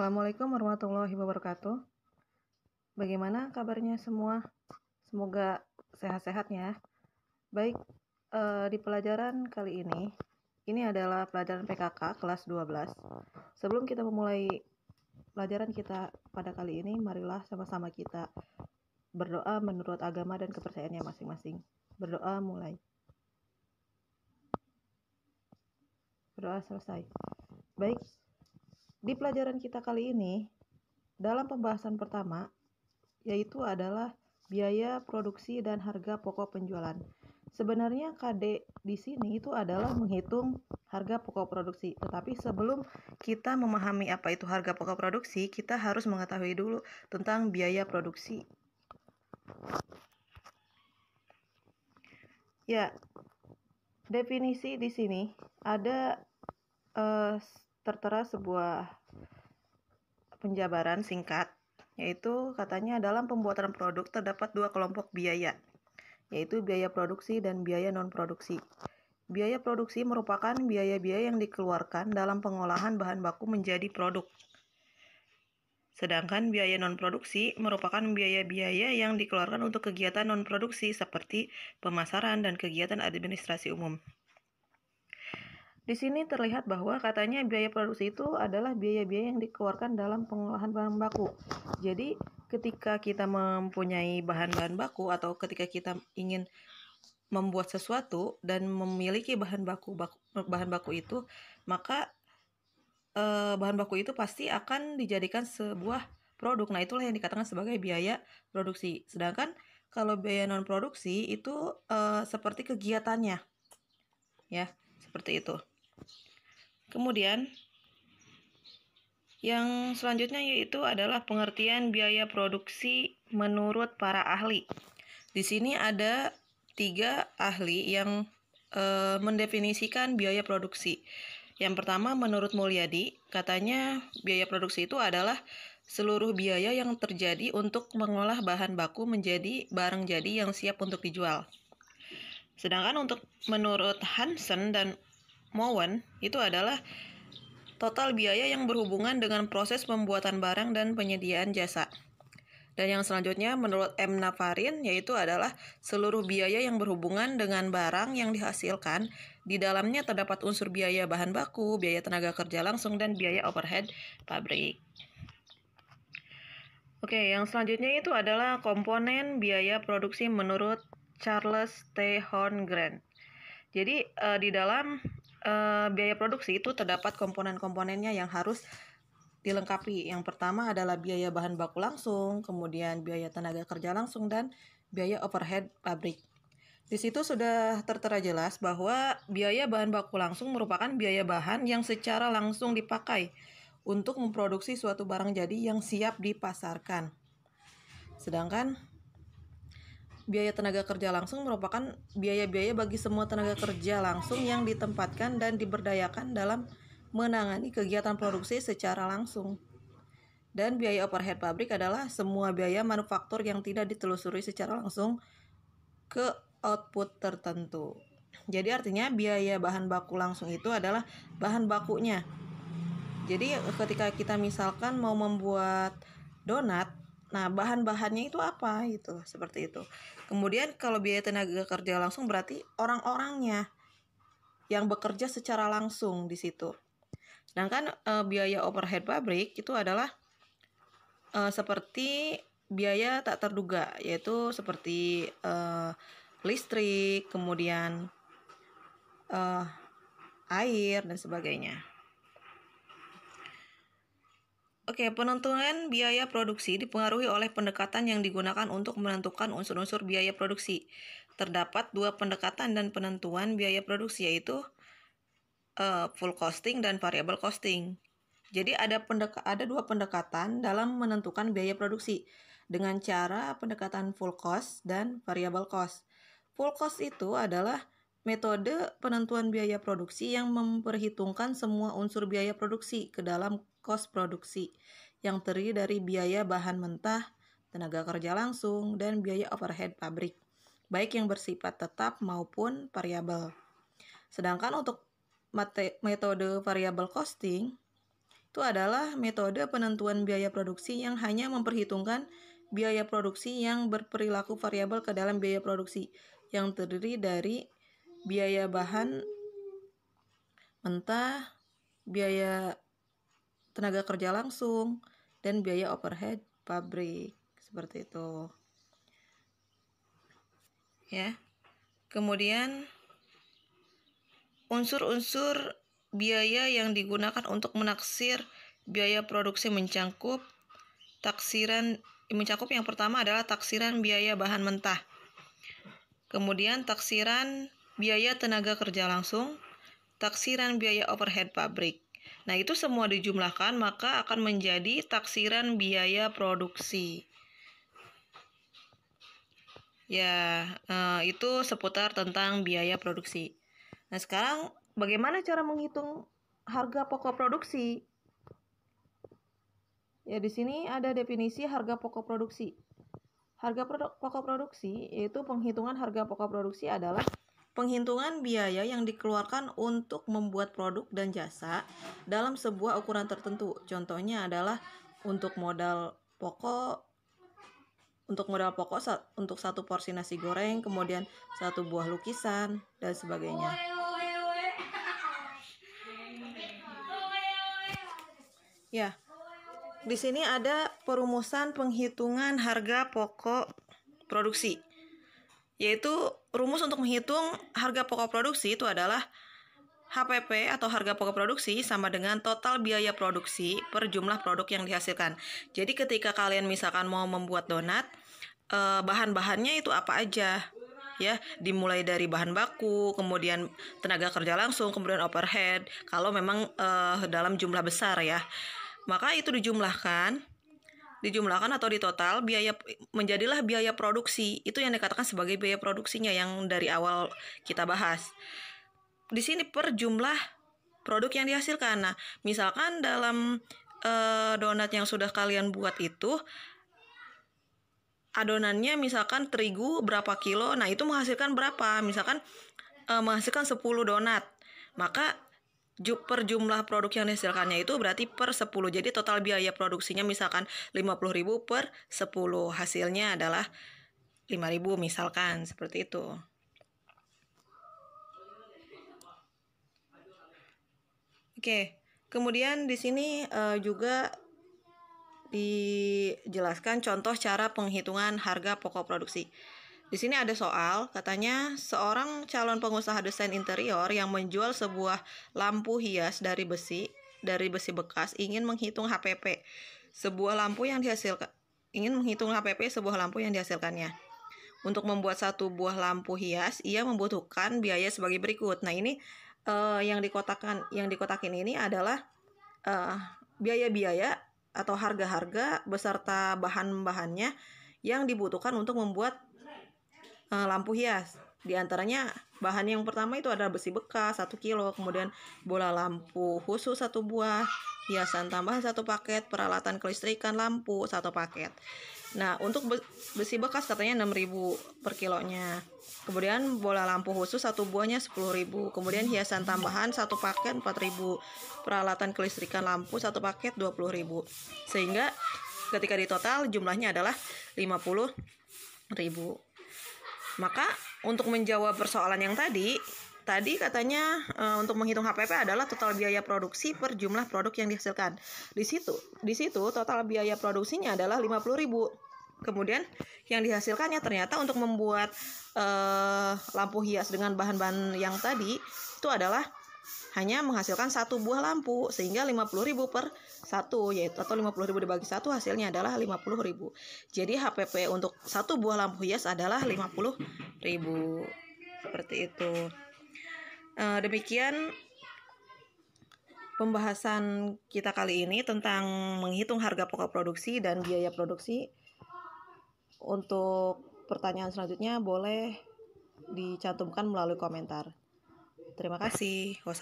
Assalamualaikum warahmatullahi wabarakatuh. Bagaimana kabarnya semua? Semoga sehat-sehat ya. Baik, eh, di pelajaran kali ini, ini adalah pelajaran PKK kelas 12. Sebelum kita memulai pelajaran kita pada kali ini, marilah sama-sama kita berdoa menurut agama dan kepercayaannya masing-masing. Berdoa mulai. Berdoa selesai. Baik, di pelajaran kita kali ini, dalam pembahasan pertama, yaitu adalah biaya produksi dan harga pokok penjualan. Sebenarnya KD di sini itu adalah menghitung harga pokok produksi. Tetapi sebelum kita memahami apa itu harga pokok produksi, kita harus mengetahui dulu tentang biaya produksi. Ya, definisi di sini ada eh, tertera sebuah penjabaran singkat, yaitu katanya dalam pembuatan produk terdapat dua kelompok biaya, yaitu biaya produksi dan biaya non-produksi. Biaya produksi merupakan biaya-biaya yang dikeluarkan dalam pengolahan bahan baku menjadi produk. Sedangkan biaya non-produksi merupakan biaya-biaya yang dikeluarkan untuk kegiatan non-produksi seperti pemasaran dan kegiatan administrasi umum. Di sini terlihat bahwa katanya biaya produksi itu adalah biaya-biaya yang dikeluarkan dalam pengolahan bahan baku. Jadi ketika kita mempunyai bahan-bahan baku atau ketika kita ingin membuat sesuatu dan memiliki bahan baku, baku bahan baku itu, maka eh, bahan baku itu pasti akan dijadikan sebuah produk. Nah, itulah yang dikatakan sebagai biaya produksi. Sedangkan kalau biaya non produksi itu eh, seperti kegiatannya. Ya, seperti itu. Kemudian yang selanjutnya yaitu adalah pengertian biaya produksi menurut para ahli. Di sini ada tiga ahli yang e, mendefinisikan biaya produksi. Yang pertama menurut Mulyadi, katanya biaya produksi itu adalah seluruh biaya yang terjadi untuk mengolah bahan baku menjadi barang jadi yang siap untuk dijual. Sedangkan untuk menurut Hansen dan Mowen itu adalah total biaya yang berhubungan dengan proses pembuatan barang dan penyediaan jasa. Dan yang selanjutnya menurut M. Navarin yaitu adalah seluruh biaya yang berhubungan dengan barang yang dihasilkan. Di dalamnya terdapat unsur biaya bahan baku, biaya tenaga kerja langsung, dan biaya overhead pabrik. Oke, yang selanjutnya itu adalah komponen biaya produksi menurut Charles T. Horngren. Jadi, eh, di dalam uh, biaya produksi itu terdapat komponen-komponennya yang harus dilengkapi. Yang pertama adalah biaya bahan baku langsung, kemudian biaya tenaga kerja langsung dan biaya overhead pabrik. Di situ sudah tertera jelas bahwa biaya bahan baku langsung merupakan biaya bahan yang secara langsung dipakai untuk memproduksi suatu barang jadi yang siap dipasarkan. Sedangkan biaya tenaga kerja langsung merupakan biaya-biaya bagi semua tenaga kerja langsung yang ditempatkan dan diberdayakan dalam menangani kegiatan produksi secara langsung. Dan biaya overhead pabrik adalah semua biaya manufaktur yang tidak ditelusuri secara langsung ke output tertentu. Jadi artinya biaya bahan baku langsung itu adalah bahan bakunya. Jadi ketika kita misalkan mau membuat donat Nah, bahan-bahannya itu apa gitu, seperti itu. Kemudian kalau biaya tenaga kerja langsung berarti orang-orangnya yang bekerja secara langsung di situ. Sedangkan nah, e, eh, biaya overhead pabrik itu adalah e, seperti biaya tak terduga, yaitu seperti e, listrik, kemudian e, air dan sebagainya. Oke, penentuan biaya produksi dipengaruhi oleh pendekatan yang digunakan untuk menentukan unsur-unsur biaya produksi. Terdapat dua pendekatan dan penentuan biaya produksi yaitu uh, full costing dan variable costing. Jadi ada ada dua pendekatan dalam menentukan biaya produksi dengan cara pendekatan full cost dan variable cost. Full cost itu adalah metode penentuan biaya produksi yang memperhitungkan semua unsur biaya produksi ke dalam kos produksi yang terdiri dari biaya bahan mentah, tenaga kerja langsung, dan biaya overhead pabrik, baik yang bersifat tetap maupun variabel. Sedangkan untuk metode variabel costing, itu adalah metode penentuan biaya produksi yang hanya memperhitungkan biaya produksi yang berperilaku variabel ke dalam biaya produksi yang terdiri dari biaya bahan mentah, biaya tenaga kerja langsung, dan biaya overhead pabrik. Seperti itu. Ya. Kemudian unsur-unsur biaya yang digunakan untuk menaksir biaya produksi mencakup taksiran mencakup yang pertama adalah taksiran biaya bahan mentah. Kemudian taksiran biaya tenaga kerja langsung, taksiran biaya overhead pabrik. Nah, itu semua dijumlahkan maka akan menjadi taksiran biaya produksi. Ya, eh, itu seputar tentang biaya produksi. Nah, sekarang bagaimana cara menghitung harga pokok produksi? Ya, di sini ada definisi harga pokok produksi. Harga produk, pokok produksi yaitu penghitungan harga pokok produksi adalah penghitungan biaya yang dikeluarkan untuk membuat produk dan jasa dalam sebuah ukuran tertentu. Contohnya adalah untuk modal pokok untuk modal pokok untuk satu porsi nasi goreng, kemudian satu buah lukisan dan sebagainya. Ya. Di sini ada perumusan penghitungan harga pokok produksi yaitu rumus untuk menghitung harga pokok produksi itu adalah HPP atau harga pokok produksi sama dengan total biaya produksi per jumlah produk yang dihasilkan. Jadi ketika kalian misalkan mau membuat donat, eh, bahan-bahannya itu apa aja? Ya, dimulai dari bahan baku, kemudian tenaga kerja langsung, kemudian overhead kalau memang eh, dalam jumlah besar ya. Maka itu dijumlahkan dijumlahkan atau ditotal biaya menjadilah biaya produksi itu yang dikatakan sebagai biaya produksinya yang dari awal kita bahas di sini per jumlah produk yang dihasilkan nah misalkan dalam e, donat yang sudah kalian buat itu adonannya misalkan terigu berapa kilo nah itu menghasilkan berapa misalkan e, menghasilkan 10 donat maka per jumlah produk yang dihasilkannya itu berarti per 10. Jadi total biaya produksinya misalkan 50.000 per 10. Hasilnya adalah 5.000 misalkan seperti itu. Oke. Kemudian di sini uh, juga dijelaskan contoh cara penghitungan harga pokok produksi. Di sini ada soal, katanya seorang calon pengusaha desain interior yang menjual sebuah lampu hias dari besi, dari besi bekas ingin menghitung HPP. Sebuah lampu yang dihasilkan ingin menghitung HPP sebuah lampu yang dihasilkannya. Untuk membuat satu buah lampu hias, ia membutuhkan biaya sebagai berikut. Nah, ini uh, yang dikotakan yang dikotakin ini adalah biaya eh, biaya-biaya atau harga-harga beserta bahan-bahannya yang dibutuhkan untuk membuat uh, lampu hias. Di antaranya bahan yang pertama itu adalah besi bekas 1 kilo, kemudian bola lampu khusus satu buah, hiasan tambahan satu paket, peralatan kelistrikan lampu satu paket. Nah, untuk besi bekas katanya 6.000 per kilonya. Kemudian bola lampu khusus satu buahnya 10.000. Kemudian hiasan tambahan satu paket 4.000. Peralatan kelistrikan lampu satu paket 20.000. Sehingga ketika ditotal jumlahnya adalah 50.000. Maka untuk menjawab persoalan yang tadi, tadi katanya e, untuk menghitung HPP adalah total biaya produksi per jumlah produk yang dihasilkan. Di situ, di situ total biaya produksinya adalah 50.000. Kemudian yang dihasilkannya ternyata untuk membuat e, lampu hias dengan bahan-bahan yang tadi itu adalah hanya menghasilkan satu buah lampu sehingga 50.000 per satu yaitu atau 50.000 dibagi satu hasilnya adalah 50.000. Jadi HPP untuk satu buah lampu hias adalah 50.000. Seperti itu. E, demikian pembahasan kita kali ini tentang menghitung harga pokok produksi dan biaya produksi. Untuk pertanyaan selanjutnya boleh dicantumkan melalui komentar. Terima kasih. Wassalam.